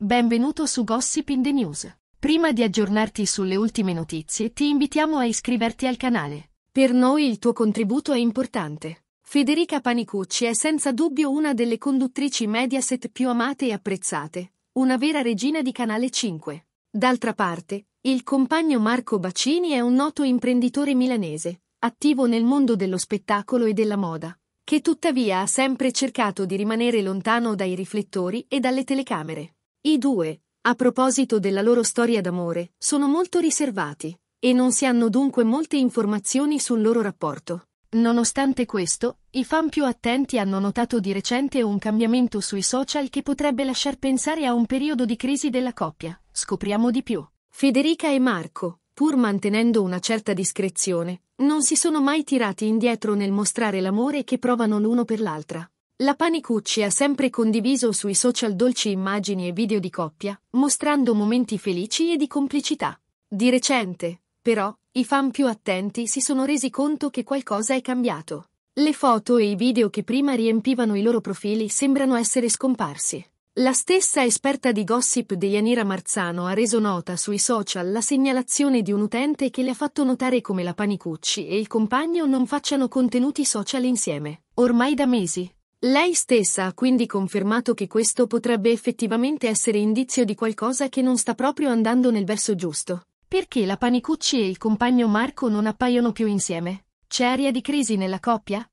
Benvenuto su Gossip in the News. Prima di aggiornarti sulle ultime notizie, ti invitiamo a iscriverti al canale. Per noi il tuo contributo è importante. Federica Panicucci è senza dubbio una delle conduttrici Mediaset più amate e apprezzate, una vera regina di Canale 5. D'altra parte, il compagno Marco Bacini è un noto imprenditore milanese, attivo nel mondo dello spettacolo e della moda, che tuttavia ha sempre cercato di rimanere lontano dai riflettori e dalle telecamere. I due, a proposito della loro storia d'amore, sono molto riservati, e non si hanno dunque molte informazioni sul loro rapporto. Nonostante questo, i fan più attenti hanno notato di recente un cambiamento sui social che potrebbe lasciar pensare a un periodo di crisi della coppia. Scopriamo di più. Federica e Marco, pur mantenendo una certa discrezione, non si sono mai tirati indietro nel mostrare l'amore che provano l'uno per l'altra. La Panicucci ha sempre condiviso sui social dolci immagini e video di coppia, mostrando momenti felici e di complicità. Di recente, però, i fan più attenti si sono resi conto che qualcosa è cambiato. Le foto e i video che prima riempivano i loro profili sembrano essere scomparsi. La stessa esperta di gossip di Yanira Marzano ha reso nota sui social la segnalazione di un utente che le ha fatto notare come la Panicucci e il compagno non facciano contenuti social insieme. Ormai da mesi. Lei stessa ha quindi confermato che questo potrebbe effettivamente essere indizio di qualcosa che non sta proprio andando nel verso giusto. Perché la Panicucci e il compagno Marco non appaiono più insieme? C'è aria di crisi nella coppia?